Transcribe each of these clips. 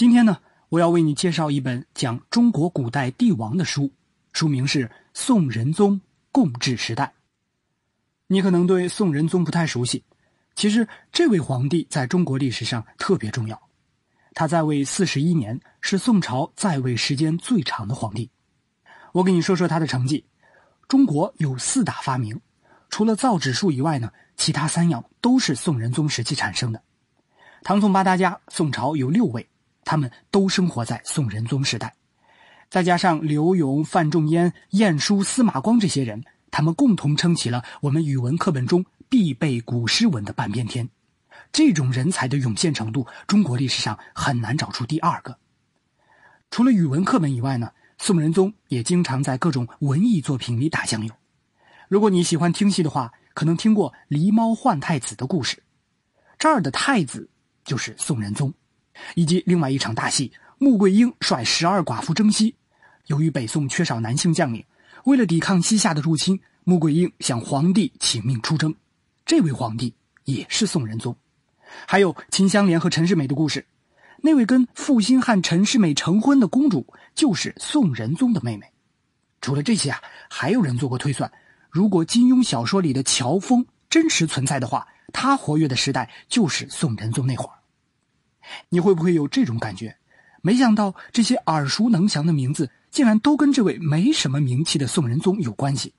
今天呢，我要为你介绍一本讲中国古代帝王的书，书名是《宋仁宗共治时代》。你可能对宋仁宗不太熟悉，其实这位皇帝在中国历史上特别重要。他在位四十一年，是宋朝在位时间最长的皇帝。我给你说说他的成绩。中国有四大发明，除了造纸术以外呢，其他三样都是宋仁宗时期产生的。唐宋八大家，宋朝有六位。他们都生活在宋仁宗时代，再加上刘永、范仲淹、晏殊、司马光这些人，他们共同撑起了我们语文课本中必备古诗文的半边天。这种人才的涌现程度，中国历史上很难找出第二个。除了语文课本以外呢，宋仁宗也经常在各种文艺作品里打酱油。如果你喜欢听戏的话，可能听过狸猫换太子的故事，这儿的太子就是宋仁宗。以及另外一场大戏，穆桂英率十二寡妇征西。由于北宋缺少男性将领，为了抵抗西夏的入侵，穆桂英向皇帝请命出征。这位皇帝也是宋仁宗。还有秦香莲和陈世美的故事，那位跟负心汉陈世美成婚的公主，就是宋仁宗的妹妹。除了这些啊，还有人做过推算，如果金庸小说里的乔峰真实存在的话，他活跃的时代就是宋仁宗那会儿。你会不会有这种感觉？没想到这些耳熟能详的名字，竟然都跟这位没什么名气的宋仁宗有关系。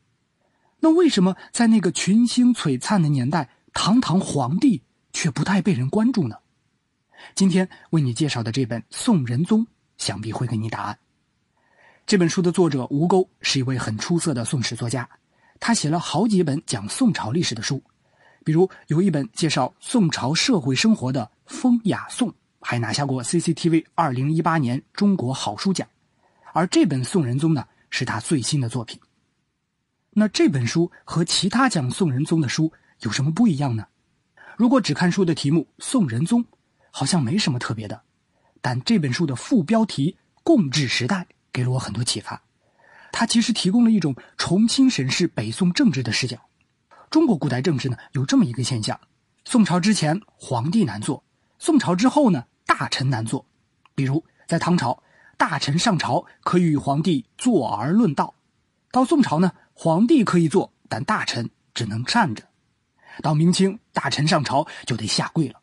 那为什么在那个群星璀璨的年代，堂堂皇帝却不太被人关注呢？今天为你介绍的这本《宋仁宗》，想必会给你答案。这本书的作者吴钩是一位很出色的宋史作家，他写了好几本讲宋朝历史的书，比如有一本介绍宋朝社会生活的《风雅颂》，还拿下过 CCTV 二零一八年中国好书奖，而这本《宋仁宗》呢，是他最新的作品。那这本书和其他讲宋仁宗的书有什么不一样呢？如果只看书的题目《宋仁宗》，好像没什么特别的，但这本书的副标题“共治时代”给了我很多启发。它其实提供了一种重新审视北宋政治的视角。中国古代政治呢，有这么一个现象：宋朝之前皇帝难做，宋朝之后呢？大臣难做。比如在唐朝，大臣上朝可以与皇帝坐而论道；到宋朝呢，皇帝可以坐，但大臣只能站着；到明清，大臣上朝就得下跪了。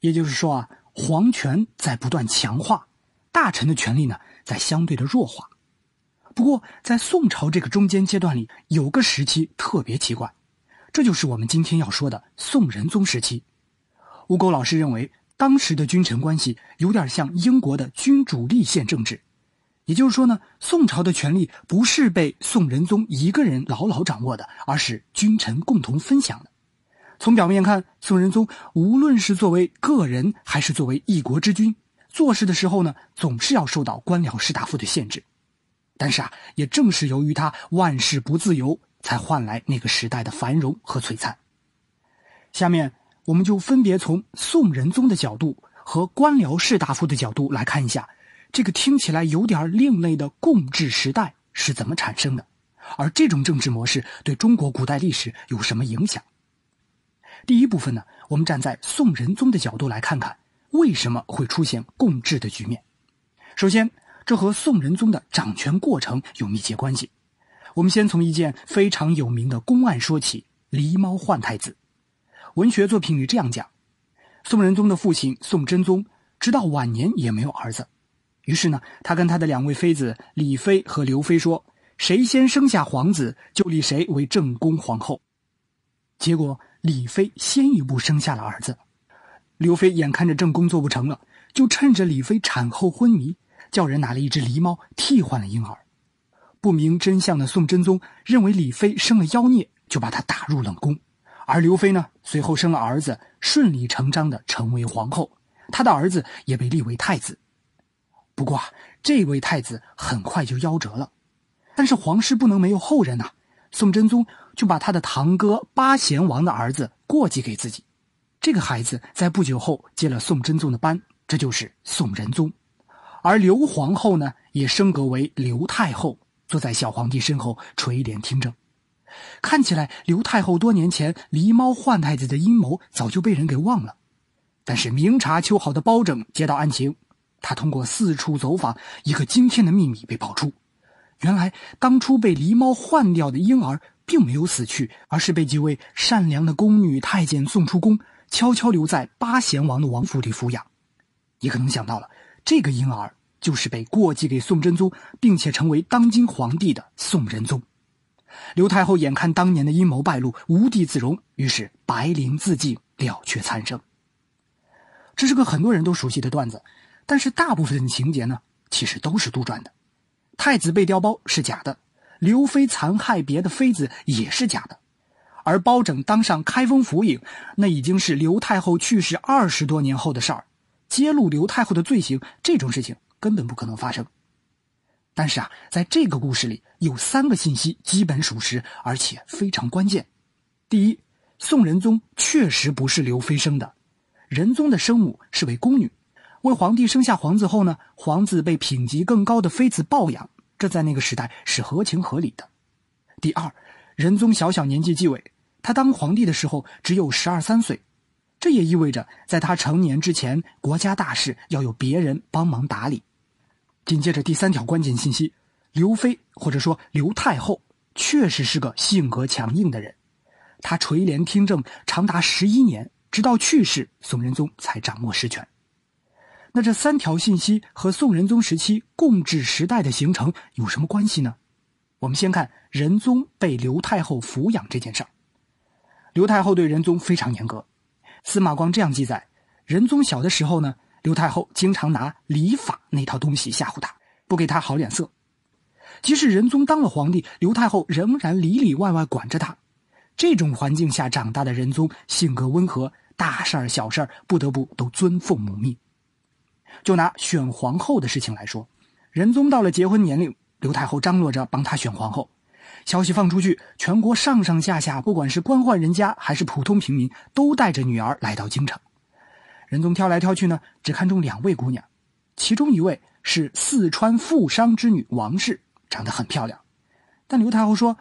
也就是说啊，皇权在不断强化，大臣的权力呢在相对的弱化。不过，在宋朝这个中间阶段里，有个时期特别奇怪，这就是我们今天要说的宋仁宗时期。吴钩老师认为。当时的君臣关系有点像英国的君主立宪政治，也就是说呢，宋朝的权力不是被宋仁宗一个人牢牢掌握的，而是君臣共同分享的。从表面看，宋仁宗无论是作为个人还是作为一国之君，做事的时候呢，总是要受到官僚士大夫的限制。但是啊，也正是由于他万事不自由，才换来那个时代的繁荣和璀璨。下面。我们就分别从宋仁宗的角度和官僚士大夫的角度来看一下，这个听起来有点另类的共治时代是怎么产生的，而这种政治模式对中国古代历史有什么影响？第一部分呢，我们站在宋仁宗的角度来看看为什么会出现共治的局面。首先，这和宋仁宗的掌权过程有密切关系。我们先从一件非常有名的公案说起——狸猫换太子。文学作品里这样讲：宋仁宗的父亲宋真宗，直到晚年也没有儿子，于是呢，他跟他的两位妃子李妃和刘妃说：“谁先生下皇子，就立谁为正宫皇后。”结果李妃先一步生下了儿子，刘妃眼看着正宫做不成了，就趁着李妃产后昏迷，叫人拿了一只狸猫替换了婴儿。不明真相的宋真宗认为李妃生了妖孽，就把她打入冷宫。而刘妃呢，随后生了儿子，顺理成章的成为皇后。她的儿子也被立为太子。不过，这位太子很快就夭折了。但是皇室不能没有后人呐，宋真宗就把他的堂哥八贤王的儿子过继给自己。这个孩子在不久后接了宋真宗的班，这就是宋仁宗。而刘皇后呢，也升格为刘太后，坐在小皇帝身后垂帘听政。看起来刘太后多年前狸猫换太子的阴谋早就被人给忘了，但是明察秋毫的包拯接到案情，他通过四处走访，一个惊天的秘密被爆出。原来当初被狸猫换掉的婴儿并没有死去，而是被几位善良的宫女太监送出宫，悄悄留在八贤王的王府里抚养。你可能想到了，这个婴儿就是被过继给宋真宗，并且成为当今皇帝的宋仁宗。刘太后眼看当年的阴谋败露，无地自容，于是白绫自尽，了却残生。这是个很多人都熟悉的段子，但是大部分情节呢，其实都是杜撰的。太子被调包是假的，刘妃残害别的妃子也是假的，而包拯当上开封府尹，那已经是刘太后去世二十多年后的事儿。揭露刘太后的罪行，这种事情根本不可能发生。但是啊，在这个故事里，有三个信息基本属实，而且非常关键。第一，宋仁宗确实不是刘妃生的，仁宗的生母是位宫女，为皇帝生下皇子后呢，皇子被品级更高的妃子抱养，这在那个时代是合情合理的。第二，仁宗小小年纪继位，他当皇帝的时候只有十二三岁，这也意味着在他成年之前，国家大事要有别人帮忙打理。紧接着第三条关键信息，刘妃或者说刘太后确实是个性格强硬的人，她垂帘听政长达十一年，直到去世，宋仁宗才掌握实权。那这三条信息和宋仁宗时期共治时代的形成有什么关系呢？我们先看仁宗被刘太后抚养这件事儿，刘太后对仁宗非常严格。司马光这样记载：仁宗小的时候呢。刘太后经常拿礼法那套东西吓唬他，不给他好脸色。即使仁宗当了皇帝，刘太后仍然里里外外管着他。这种环境下长大的仁宗，性格温和，大事儿、小事儿不得不都遵父母命。就拿选皇后的事情来说，仁宗到了结婚年龄，刘太后张罗着帮他选皇后。消息放出去，全国上上下下，不管是官宦人家还是普通平民，都带着女儿来到京城。仁宗挑来挑去呢，只看中两位姑娘，其中一位是四川富商之女王氏，长得很漂亮，但刘太后说，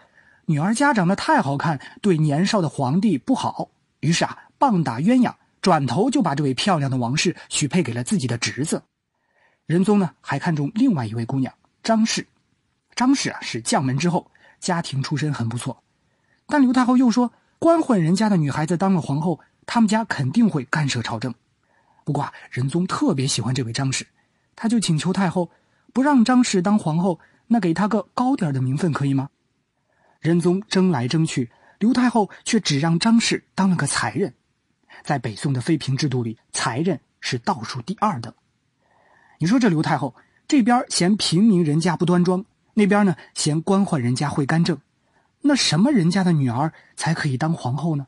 女儿家长得太好看，对年少的皇帝不好，于是啊，棒打鸳鸯，转头就把这位漂亮的王氏许配给了自己的侄子。仁宗呢，还看中另外一位姑娘张氏，张氏啊是将门之后，家庭出身很不错，但刘太后又说，官宦人家的女孩子当了皇后，他们家肯定会干涉朝政。不过啊，仁宗特别喜欢这位张氏，他就请求太后，不让张氏当皇后，那给他个高点的名分可以吗？仁宗争来争去，刘太后却只让张氏当了个才人。在北宋的妃嫔制度里，才人是倒数第二的。你说这刘太后这边嫌平民人家不端庄，那边呢嫌官宦人家会干政，那什么人家的女儿才可以当皇后呢？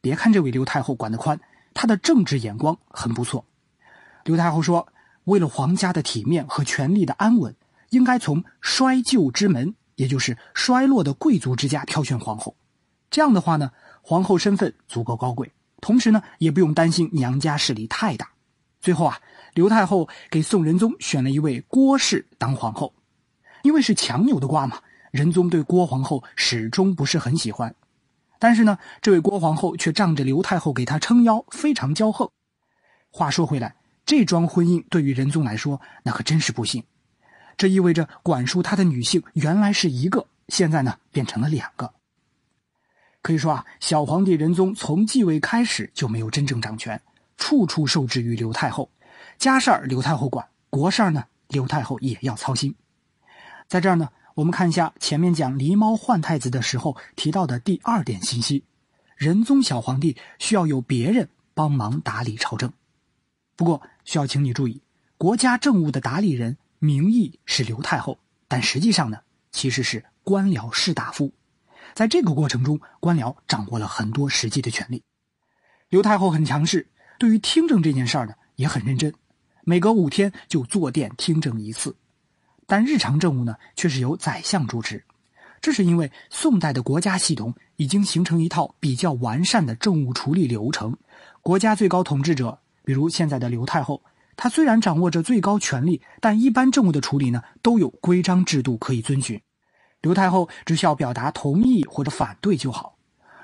别看这位刘太后管得宽。他的政治眼光很不错。刘太后说：“为了皇家的体面和权力的安稳，应该从衰旧之门，也就是衰落的贵族之家挑选皇后。这样的话呢，皇后身份足够高贵，同时呢，也不用担心娘家势力太大。”最后啊，刘太后给宋仁宗选了一位郭氏当皇后，因为是强扭的瓜嘛，仁宗对郭皇后始终不是很喜欢。但是呢，这位郭皇后却仗着刘太后给她撑腰，非常骄横。话说回来，这桩婚姻对于仁宗来说，那可真是不幸。这意味着管束他的女性原来是一个，现在呢变成了两个。可以说啊，小皇帝仁宗从继位开始就没有真正掌权，处处受制于刘太后。家事儿刘太后管，国事儿呢刘太后也要操心。在这儿呢。我们看一下前面讲狸猫换太子的时候提到的第二点信息：仁宗小皇帝需要有别人帮忙打理朝政。不过需要请你注意，国家政务的打理人名义是刘太后，但实际上呢，其实是官僚士大夫。在这个过程中，官僚掌握了很多实际的权利。刘太后很强势，对于听政这件事儿呢也很认真，每隔五天就坐殿听政一次。但日常政务呢，却是由宰相主持，这是因为宋代的国家系统已经形成一套比较完善的政务处理流程。国家最高统治者，比如现在的刘太后，她虽然掌握着最高权力，但一般政务的处理呢，都有规章制度可以遵循。刘太后只需要表达同意或者反对就好。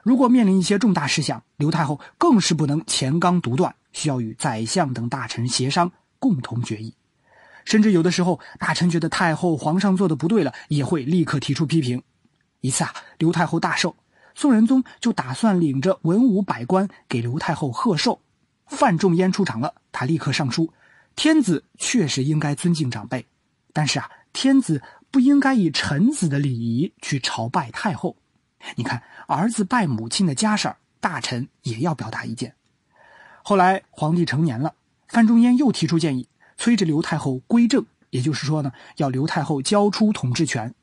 如果面临一些重大事项，刘太后更是不能前纲独断，需要与宰相等大臣协商，共同决议。甚至有的时候，大臣觉得太后、皇上做的不对了，也会立刻提出批评。一次啊，刘太后大寿，宋仁宗就打算领着文武百官给刘太后贺寿。范仲淹出场了，他立刻上书：天子确实应该尊敬长辈，但是啊，天子不应该以臣子的礼仪去朝拜太后。你看，儿子拜母亲的家事儿，大臣也要表达意见。后来皇帝成年了，范仲淹又提出建议。催着刘太后归政，也就是说呢，要刘太后交出统治权。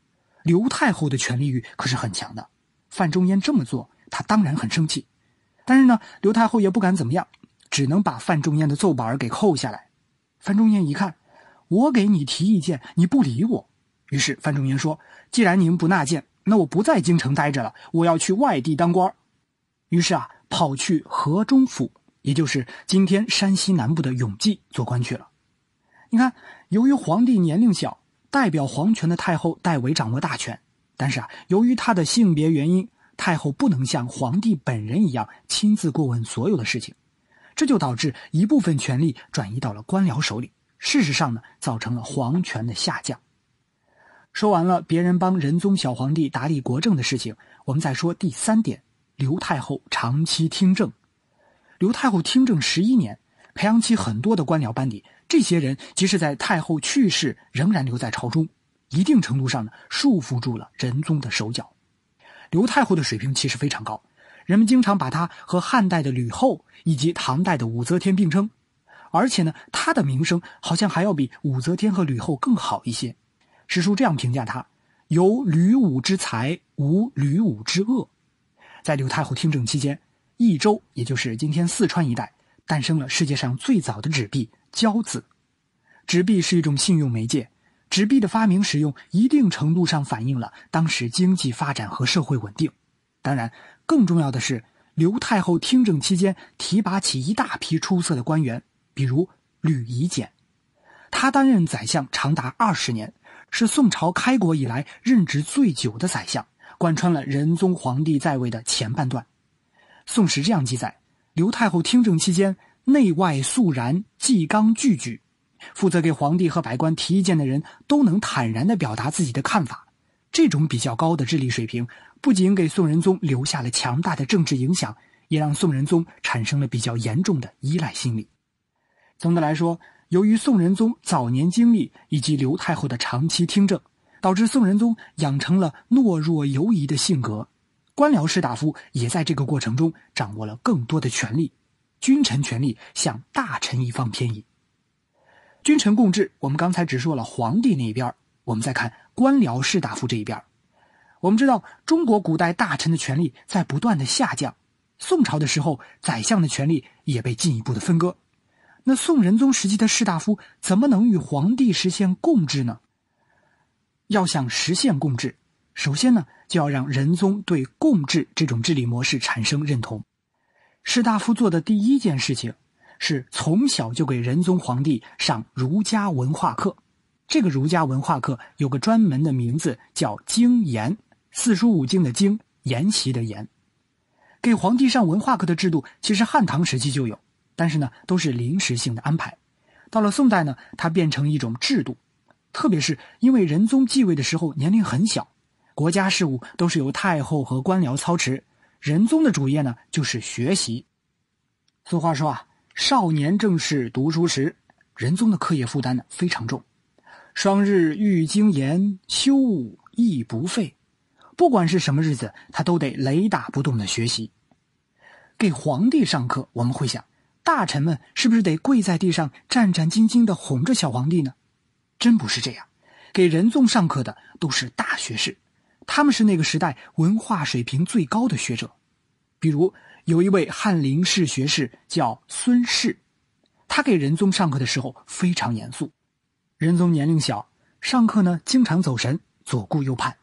刘太后的权力欲可是很强的，范仲淹这么做，他当然很生气。但是呢，刘太后也不敢怎么样，只能把范仲淹的奏板儿给扣下来。范仲淹一看，我给你提意见，你不理我，于是范仲淹说：“既然您不纳谏，那我不在京城待着了，我要去外地当官。”于是啊，跑去河中府，也就是今天山西南部的永济做官去了。你看，由于皇帝年龄小，代表皇权的太后代为掌握大权。但是啊，由于她的性别原因，太后不能像皇帝本人一样亲自过问所有的事情，这就导致一部分权力转移到了官僚手里。事实上呢，造成了皇权的下降。说完了别人帮仁宗小皇帝打理国政的事情，我们再说第三点：刘太后长期听政。刘太后听政十一年，培养起很多的官僚班底。这些人即使在太后去世，仍然留在朝中，一定程度上呢，束缚住了仁宗的手脚。刘太后的水平其实非常高，人们经常把她和汉代的吕后以及唐代的武则天并称，而且呢，她的名声好像还要比武则天和吕后更好一些。史书这样评价她：有吕武之才，无吕武之恶。在刘太后听政期间，益州也就是今天四川一带，诞生了世界上最早的纸币。交子，纸币是一种信用媒介。纸币的发明使用，一定程度上反映了当时经济发展和社会稳定。当然，更重要的是，刘太后听政期间提拔起一大批出色的官员，比如吕夷简。他担任宰相长达二十年，是宋朝开国以来任职最久的宰相，贯穿了仁宗皇帝在位的前半段。《宋史》这样记载：刘太后听政期间。内外肃然，纪纲具举，负责给皇帝和百官提意见的人都能坦然的表达自己的看法。这种比较高的智力水平，不仅给宋仁宗留下了强大的政治影响，也让宋仁宗产生了比较严重的依赖心理。总的来说，由于宋仁宗早年经历以及刘太后的长期听政，导致宋仁宗养成了懦弱犹疑的性格，官僚士大夫也在这个过程中掌握了更多的权力。君臣权力向大臣一方偏移，君臣共治。我们刚才只说了皇帝那一边我们再看官僚士大夫这一边我们知道中国古代大臣的权力在不断的下降，宋朝的时候，宰相的权力也被进一步的分割。那宋仁宗时期的士大夫怎么能与皇帝实现共治呢？要想实现共治，首先呢，就要让仁宗对共治这种治理模式产生认同。士大夫做的第一件事情，是从小就给仁宗皇帝上儒家文化课。这个儒家文化课有个专门的名字，叫经言”，四书五经的经，研习的研。给皇帝上文化课的制度，其实汉唐时期就有，但是呢，都是临时性的安排。到了宋代呢，它变成一种制度。特别是因为仁宗继位的时候年龄很小，国家事务都是由太后和官僚操持。仁宗的主业呢，就是学习。俗话说啊，少年正是读书时。仁宗的课业负担呢非常重，双日玉精研，修务亦不废。不管是什么日子，他都得雷打不动的学习。给皇帝上课，我们会想，大臣们是不是得跪在地上战战兢兢的哄着小皇帝呢？真不是这样，给仁宗上课的都是大学士。他们是那个时代文化水平最高的学者，比如有一位翰林士学士叫孙氏，他给仁宗上课的时候非常严肃。仁宗年龄小，上课呢经常走神，左顾右盼。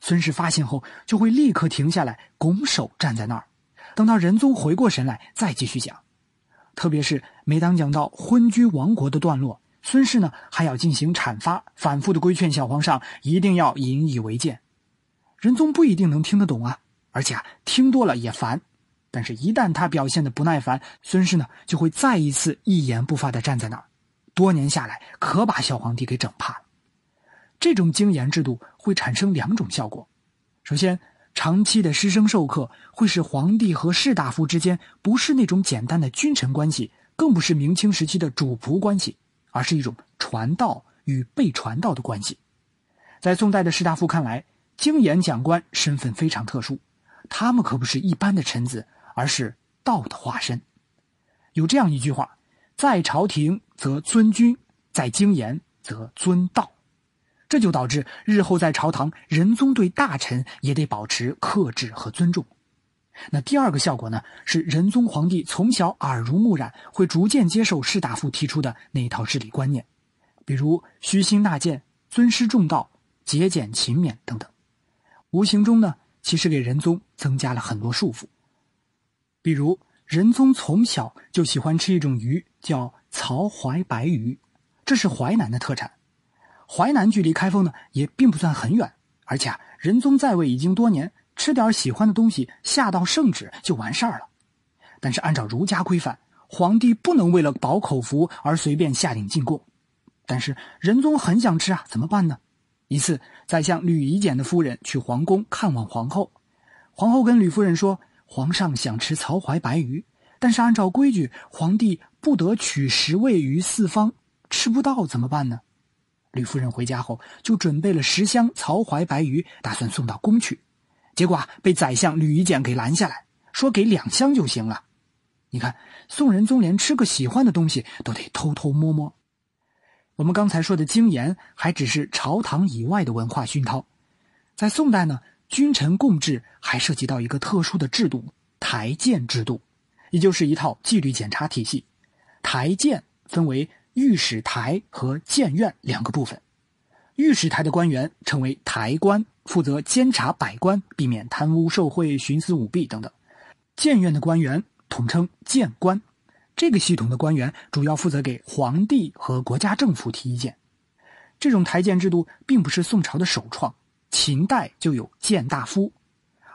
孙氏发现后就会立刻停下来，拱手站在那儿，等到仁宗回过神来再继续讲。特别是每当讲到昏君亡国的段落，孙氏呢还要进行阐发，反复的规劝小皇上一定要引以为戒。仁宗不一定能听得懂啊，而且啊，听多了也烦。但是，一旦他表现的不耐烦，孙氏呢就会再一次一言不发的站在那儿。多年下来，可把小皇帝给整怕了。这种经言制度会产生两种效果：首先，长期的师生授课会使皇帝和士大夫之间不是那种简单的君臣关系，更不是明清时期的主仆关系，而是一种传道与被传道的关系。在宋代的士大夫看来，经言讲官身份非常特殊，他们可不是一般的臣子，而是道的化身。有这样一句话：“在朝廷则尊君，在经言则尊道。”这就导致日后在朝堂，仁宗对大臣也得保持克制和尊重。那第二个效果呢，是仁宗皇帝从小耳濡目染，会逐渐接受士大夫提出的那一套治理观念，比如虚心纳谏、尊师重道、节俭勤勉等等。无形中呢，其实给仁宗增加了很多束缚。比如，仁宗从小就喜欢吃一种鱼，叫曹淮白鱼，这是淮南的特产。淮南距离开封呢，也并不算很远。而且啊，仁宗在位已经多年，吃点喜欢的东西，下道圣旨就完事儿了。但是，按照儒家规范，皇帝不能为了饱口福而随便下令进贡。但是，仁宗很想吃啊，怎么办呢？一次，宰相吕夷简的夫人去皇宫看望皇后，皇后跟吕夫人说：“皇上想吃曹怀白鱼，但是按照规矩，皇帝不得取食喂于四方，吃不到怎么办呢？”吕夫人回家后就准备了十箱曹怀白鱼，打算送到宫去，结果啊、被宰相吕夷简给拦下来，说给两箱就行了。你看，宋仁宗连吃个喜欢的东西都得偷偷摸摸。我们刚才说的经研，还只是朝堂以外的文化熏陶。在宋代呢，君臣共治还涉及到一个特殊的制度——台谏制度，也就是一套纪律检查体系。台谏分为御史台和谏院两个部分。御史台的官员称为台官，负责监察百官，避免贪污受贿、徇私舞弊等等。谏院的官员统称谏官。这个系统的官员主要负责给皇帝和国家政府提意见。这种台谏制度并不是宋朝的首创，秦代就有谏大夫，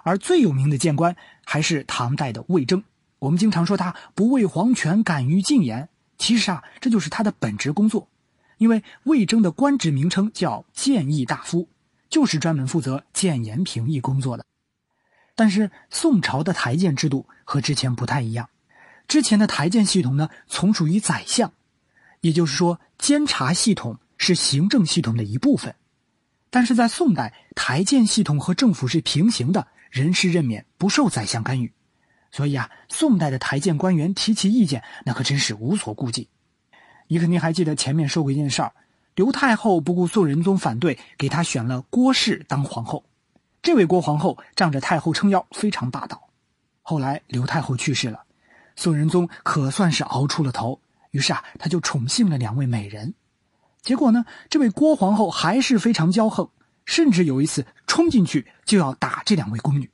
而最有名的谏官还是唐代的魏征。我们经常说他不畏皇权，敢于进言，其实啊，这就是他的本职工作。因为魏征的官职名称叫谏议大夫，就是专门负责谏言评议工作的。但是宋朝的台谏制度和之前不太一样。之前的台谏系统呢，从属于宰相，也就是说，监察系统是行政系统的一部分。但是在宋代，台谏系统和政府是平行的，人事任免不受宰相干预。所以啊，宋代的台谏官员提起意见，那可真是无所顾忌。你肯定还记得前面说过一件事儿：刘太后不顾宋仁宗反对，给他选了郭氏当皇后。这位郭皇后仗着太后撑腰，非常霸道。后来刘太后去世了。宋仁宗可算是熬出了头，于是啊，他就宠幸了两位美人。结果呢，这位郭皇后还是非常骄横，甚至有一次冲进去就要打这两位宫女。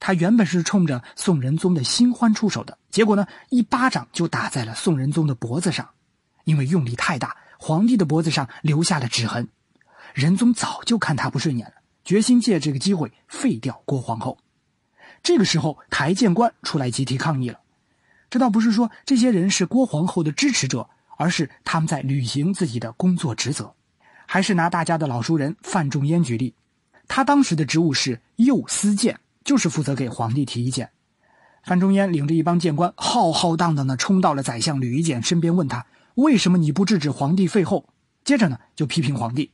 她原本是冲着宋仁宗的新欢出手的，结果呢，一巴掌就打在了宋仁宗的脖子上，因为用力太大，皇帝的脖子上留下了指痕。仁宗早就看他不顺眼了，决心借这个机会废掉郭皇后。这个时候，台谏官出来集体抗议了。这倒不是说这些人是郭皇后的支持者，而是他们在履行自己的工作职责。还是拿大家的老熟人范仲淹举例，他当时的职务是右司谏，就是负责给皇帝提意见。范仲淹领着一帮谏官浩浩荡荡的冲到了宰相吕夷简身边，问他为什么你不制止皇帝废后。接着呢，就批评皇帝：“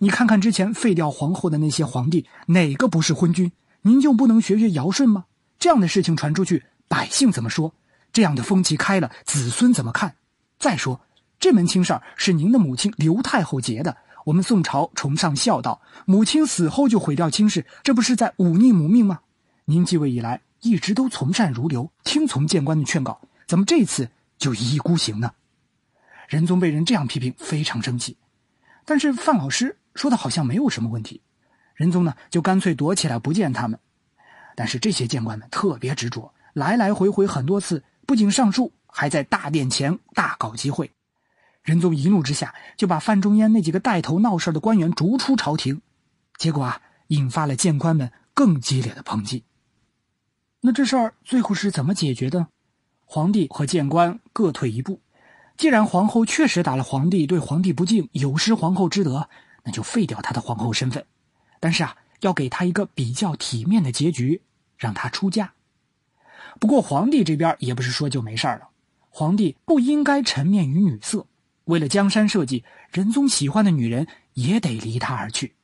你看看之前废掉皇后的那些皇帝，哪个不是昏君？您就不能学学尧舜吗？这样的事情传出去，百姓怎么说？”这样的风气开了，子孙怎么看？再说，这门亲事儿是您的母亲刘太后结的。我们宋朝崇尚孝道，母亲死后就毁掉亲事，这不是在忤逆母命吗？您继位以来一直都从善如流，听从谏官的劝告，怎么这次就一意孤行呢？仁宗被人这样批评，非常生气。但是范老师说的好像没有什么问题，仁宗呢就干脆躲起来不见他们。但是这些谏官们特别执着，来来回回很多次。不仅上书，还在大殿前大搞集会。仁宗一怒之下，就把范仲淹那几个带头闹事的官员逐出朝廷。结果啊，引发了谏官们更激烈的抨击。那这事儿最后是怎么解决的？皇帝和谏官各退一步。既然皇后确实打了皇帝，对皇帝不敬，有失皇后之德，那就废掉她的皇后身份。但是啊，要给她一个比较体面的结局，让她出嫁。不过，皇帝这边也不是说就没事儿了。皇帝不应该沉湎于女色，为了江山社稷，仁宗喜欢的女人也得离他而去。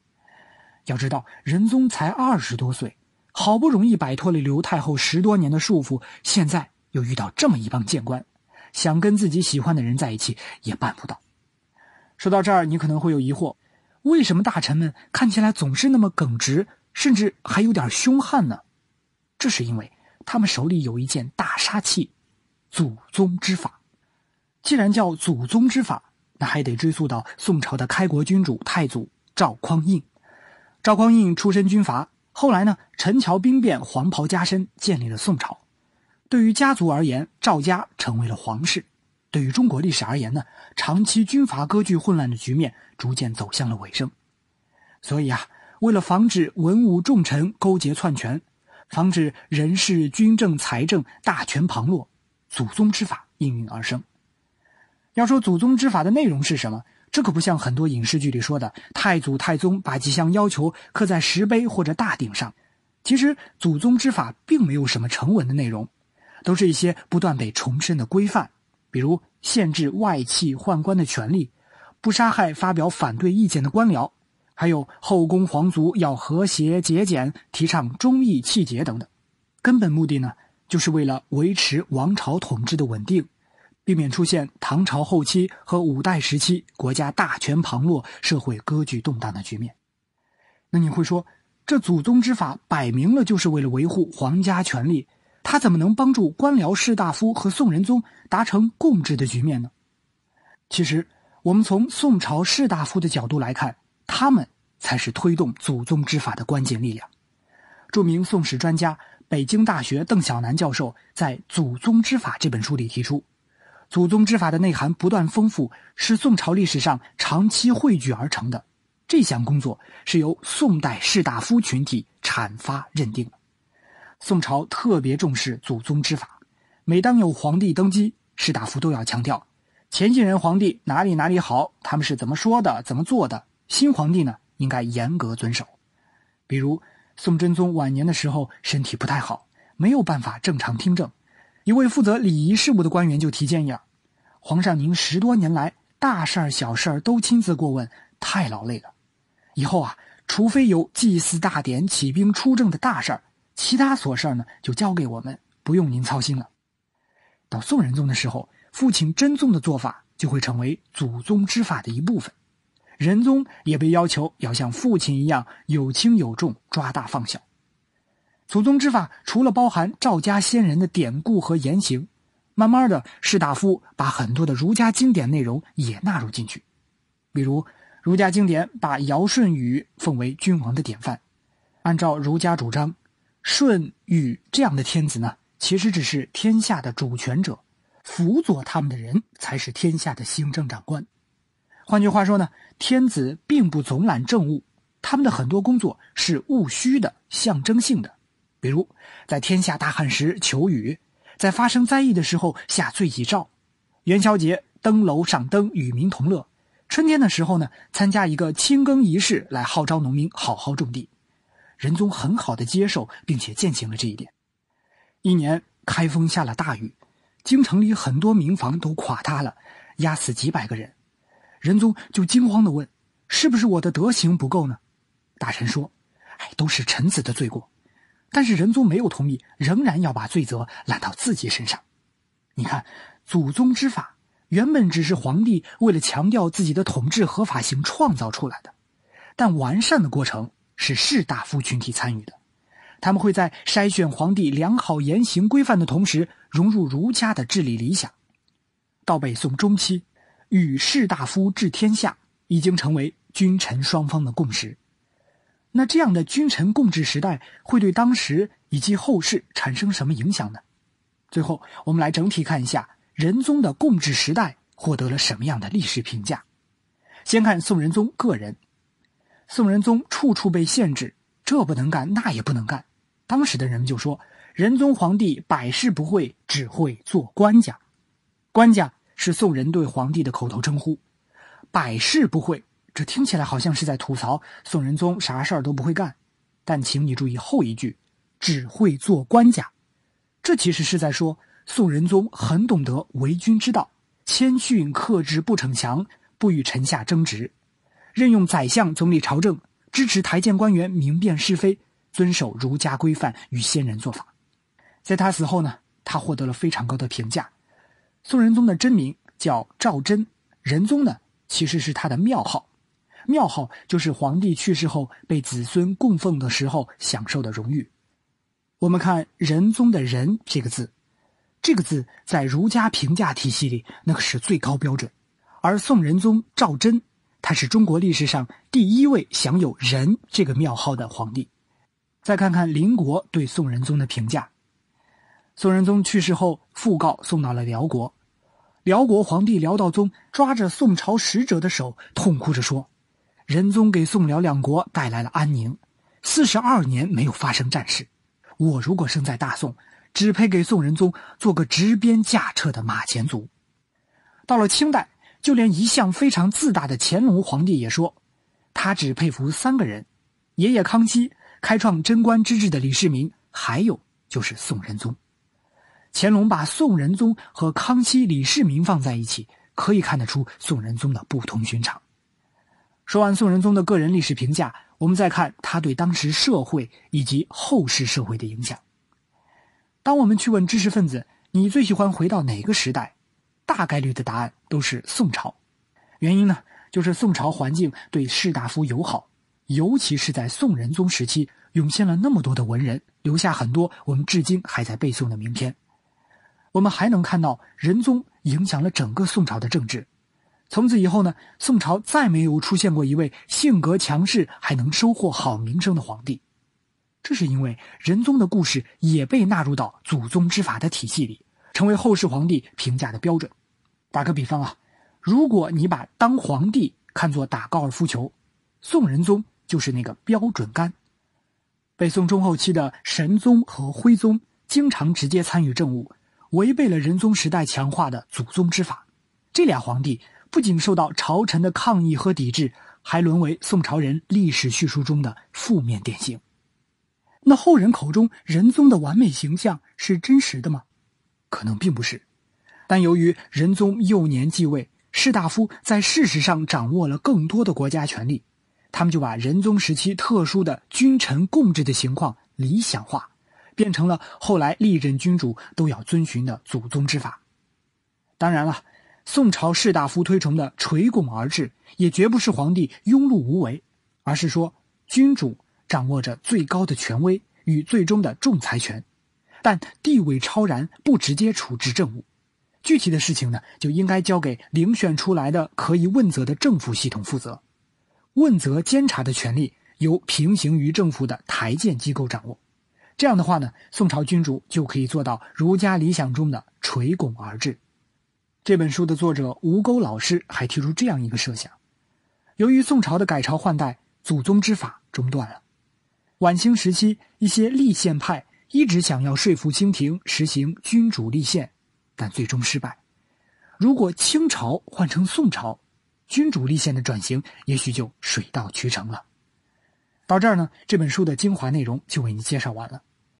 要知道，仁宗才二十多岁，好不容易摆脱了刘太后十多年的束缚，现在又遇到这么一帮谏官，想跟自己喜欢的人在一起也办不到。说到这儿，你可能会有疑惑：为什么大臣们看起来总是那么耿直，甚至还有点凶悍呢？这是因为。他们手里有一件大杀器，祖宗之法。既然叫祖宗之法，那还得追溯到宋朝的开国君主太祖赵匡胤。赵匡胤出身军阀，后来呢，陈桥兵变，黄袍加身，建立了宋朝。对于家族而言，赵家成为了皇室；对于中国历史而言呢，长期军阀割据混乱的局面逐渐走向了尾声。所以啊，为了防止文武重臣勾结篡权。防止人事、军政、财政大权旁落，祖宗之法应运而生。要说祖宗之法的内容是什么，这可不像很多影视剧里说的，太祖、太宗把吉祥要求刻在石碑或者大鼎上。其实祖宗之法并没有什么成文的内容，都是一些不断被重申的规范，比如限制外戚、宦官的权利，不杀害发表反对意见的官僚。还有后宫皇族要和谐节俭，提倡忠义气节等等，根本目的呢，就是为了维持王朝统治的稳定，避免出现唐朝后期和五代时期国家大权旁落、社会割据动荡的局面。那你会说，这祖宗之法摆明了就是为了维护皇家权力，他怎么能帮助官僚士大夫和宋仁宗达成共治的局面呢？其实，我们从宋朝士大夫的角度来看。他们才是推动祖宗之法的关键力量。著名宋史专家、北京大学邓小南教授在《祖宗之法》这本书里提出，祖宗之法的内涵不断丰富，是宋朝历史上长期汇聚而成的。这项工作是由宋代士大夫群体阐发认定的。宋朝特别重视祖宗之法，每当有皇帝登基，士大夫都要强调前几任皇帝哪里哪里好，他们是怎么说的，怎么做的。新皇帝呢，应该严格遵守。比如宋真宗晚年的时候，身体不太好，没有办法正常听政。一位负责礼仪事务的官员就提建议：“皇上，您十多年来大事儿、小事儿都亲自过问，太劳累了。以后啊，除非有祭祀大典、起兵出征的大事儿，其他琐事儿呢，就交给我们，不用您操心了。”到宋仁宗的时候，父亲真宗的做法就会成为祖宗之法的一部分。仁宗也被要求要像父亲一样有轻有重，抓大放小。祖宗之法除了包含赵家先人的典故和言行，慢慢的士大夫把很多的儒家经典内容也纳入进去。比如儒家经典把尧舜禹奉为君王的典范，按照儒家主张，舜禹这样的天子呢，其实只是天下的主权者，辅佐他们的人才是天下的行政长官。换句话说呢，天子并不总揽政务，他们的很多工作是务虚的、象征性的，比如在天下大旱时求雨，在发生灾异的时候下罪己诏，元宵节登楼赏灯与民同乐，春天的时候呢，参加一个清耕仪式来号召农民好好种地。仁宗很好的接受并且践行了这一点。一年开封下了大雨，京城里很多民房都垮塌了，压死几百个人。仁宗就惊慌的问：“是不是我的德行不够呢？”大臣说：“哎，都是臣子的罪过。”但是仁宗没有同意，仍然要把罪责揽到自己身上。你看，祖宗之法原本只是皇帝为了强调自己的统治合法性创造出来的，但完善的过程是士大夫群体参与的。他们会在筛选皇帝良好言行规范的同时，融入儒家的治理理想。到北宋中期。与士大夫治天下已经成为君臣双方的共识。那这样的君臣共治时代会对当时以及后世产生什么影响呢？最后，我们来整体看一下仁宗的共治时代获得了什么样的历史评价。先看宋仁宗个人，宋仁宗处处被限制，这不能干，那也不能干。当时的人们就说，仁宗皇帝百事不会，只会做官家，官家。是宋人对皇帝的口头称呼，百事不会，这听起来好像是在吐槽宋仁宗啥事儿都不会干，但请你注意后一句，只会做官家，这其实是在说宋仁宗很懂得为君之道，谦逊克制，不逞强，不与臣下争执，任用宰相总理朝政，支持台谏官员明辨是非，遵守儒家规范与先人做法。在他死后呢，他获得了非常高的评价。宋仁宗的真名叫赵祯，仁宗呢其实是他的庙号，庙号就是皇帝去世后被子孙供奉的时候享受的荣誉。我们看仁宗的“仁”这个字，这个字在儒家评价体系里那是最高标准。而宋仁宗赵祯，他是中国历史上第一位享有“仁”这个庙号的皇帝。再看看邻国对宋仁宗的评价，宋仁宗去世后讣告送到了辽国。辽国皇帝辽道宗抓着宋朝使者的手，痛哭着说：“仁宗给宋辽两国带来了安宁，四十二年没有发生战事。我如果生在大宋，只配给宋仁宗做个执鞭驾车的马前卒。”到了清代，就连一向非常自大的乾隆皇帝也说，他只佩服三个人：爷爷康熙、开创贞观之治的李世民，还有就是宋仁宗。乾隆把宋仁宗和康熙、李世民放在一起，可以看得出宋仁宗的不同寻常。说完宋仁宗的个人历史评价，我们再看他对当时社会以及后世社会的影响。当我们去问知识分子：“你最喜欢回到哪个时代？”大概率的答案都是宋朝。原因呢，就是宋朝环境对士大夫友好，尤其是在宋仁宗时期，涌现了那么多的文人，留下很多我们至今还在背诵的名篇。我们还能看到仁宗影响了整个宋朝的政治，从此以后呢，宋朝再没有出现过一位性格强势还能收获好名声的皇帝。这是因为仁宗的故事也被纳入到祖宗之法的体系里，成为后世皇帝评价的标准。打个比方啊，如果你把当皇帝看作打高尔夫球，宋仁宗就是那个标准杆。北宋中后期的神宗和徽宗经常直接参与政务。违背了仁宗时代强化的祖宗之法，这俩皇帝不仅受到朝臣的抗议和抵制，还沦为宋朝人历史叙述中的负面典型。那后人口中仁宗的完美形象是真实的吗？可能并不是。但由于仁宗幼年继位，士大夫在事实上掌握了更多的国家权力，他们就把仁宗时期特殊的君臣共治的情况理想化。变成了后来历任君主都要遵循的祖宗之法。当然了，宋朝士大夫推崇的垂拱而治，也绝不是皇帝庸碌无为，而是说君主掌握着最高的权威与最终的仲裁权，但地位超然，不直接处置政务。具体的事情呢，就应该交给遴选出来的可以问责的政府系统负责。问责监察的权利由平行于政府的台建机构掌握。这样的话呢，宋朝君主就可以做到儒家理想中的垂拱而治。这本书的作者吴钩老师还提出这样一个设想：由于宋朝的改朝换代，祖宗之法中断了。晚清时期，一些立宪派一直想要说服清廷实行君主立宪，但最终失败。如果清朝换成宋朝，君主立宪的转型也许就水到渠成了。到这儿呢，这本书的精华内容就为你介绍完了。